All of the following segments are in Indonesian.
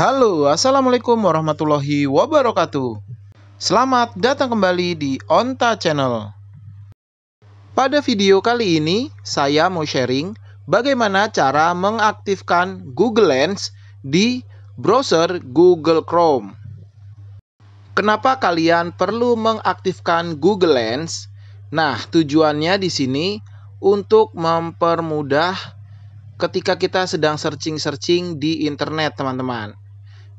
Halo, Assalamualaikum warahmatullahi wabarakatuh. Selamat datang kembali di Onta Channel. Pada video kali ini, saya mau sharing bagaimana cara mengaktifkan Google Lens di browser Google Chrome. Kenapa kalian perlu mengaktifkan Google Lens? Nah, tujuannya di sini untuk mempermudah ketika kita sedang searching-searching di internet, teman-teman.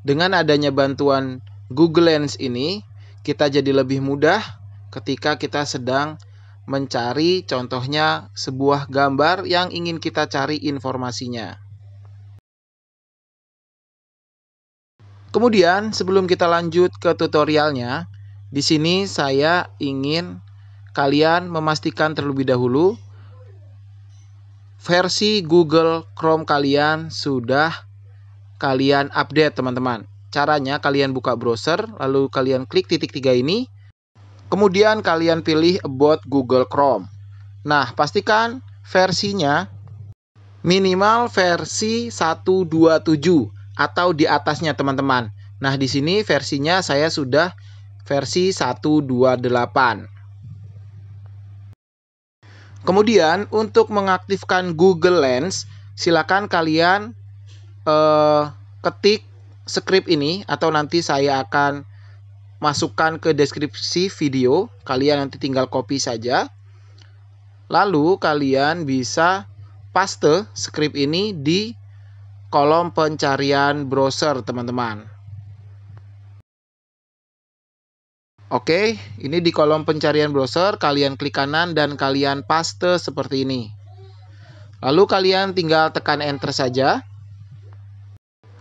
Dengan adanya bantuan Google Lens ini, kita jadi lebih mudah ketika kita sedang mencari contohnya sebuah gambar yang ingin kita cari informasinya. Kemudian, sebelum kita lanjut ke tutorialnya, di sini saya ingin kalian memastikan terlebih dahulu versi Google Chrome kalian sudah kalian update teman-teman. Caranya kalian buka browser, lalu kalian klik titik tiga ini. Kemudian kalian pilih about Google Chrome. Nah, pastikan versinya minimal versi 127 atau di atasnya teman-teman. Nah, di sini versinya saya sudah versi 128. Kemudian, untuk mengaktifkan Google Lens, silakan kalian uh, ketik script ini atau nanti saya akan masukkan ke deskripsi video. Kalian nanti tinggal copy saja. Lalu kalian bisa paste script ini di kolom pencarian browser, teman-teman. Oke, ini di kolom pencarian browser, kalian klik kanan dan kalian paste seperti ini. Lalu kalian tinggal tekan enter saja.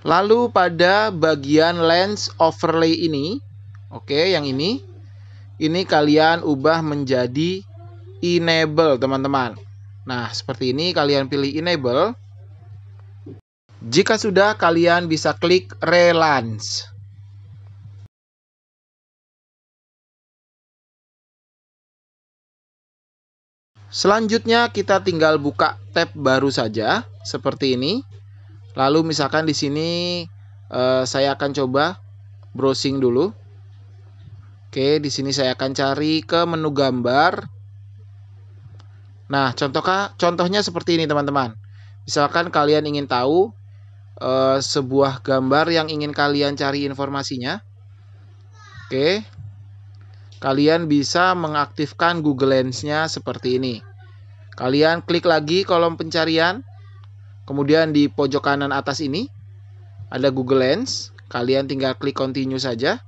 Lalu pada bagian lens overlay ini, oke, okay, yang ini, ini kalian ubah menjadi enable, teman-teman. Nah, seperti ini kalian pilih enable. Jika sudah, kalian bisa klik relance. Selanjutnya kita tinggal buka tab baru saja, seperti ini. Lalu misalkan di sini eh, saya akan coba browsing dulu. Oke, di sini saya akan cari ke menu gambar. Nah, contohnya contohnya seperti ini teman-teman. Misalkan kalian ingin tahu eh, sebuah gambar yang ingin kalian cari informasinya. Oke. Kalian bisa mengaktifkan Google Lens-nya seperti ini. Kalian klik lagi kolom pencarian. Kemudian di pojok kanan atas ini ada Google Lens. Kalian tinggal klik continue saja.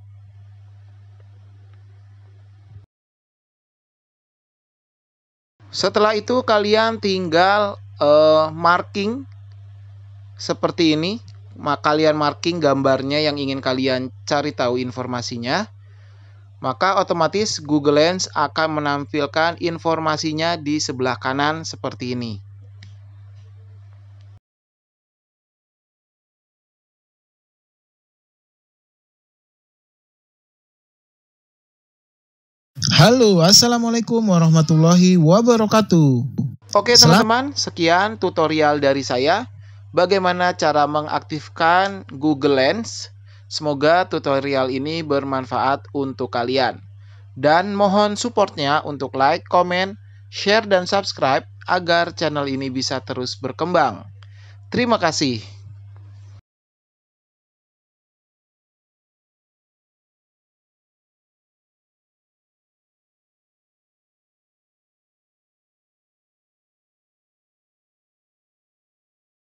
Setelah itu kalian tinggal uh, marking seperti ini. Kalian marking gambarnya yang ingin kalian cari tahu informasinya. Maka otomatis Google Lens akan menampilkan informasinya di sebelah kanan seperti ini. Halo, Assalamualaikum warahmatullahi wabarakatuh. Oke teman-teman, sekian tutorial dari saya. Bagaimana cara mengaktifkan Google Lens. Semoga tutorial ini bermanfaat untuk kalian. Dan mohon supportnya untuk like, komen, share, dan subscribe agar channel ini bisa terus berkembang. Terima kasih.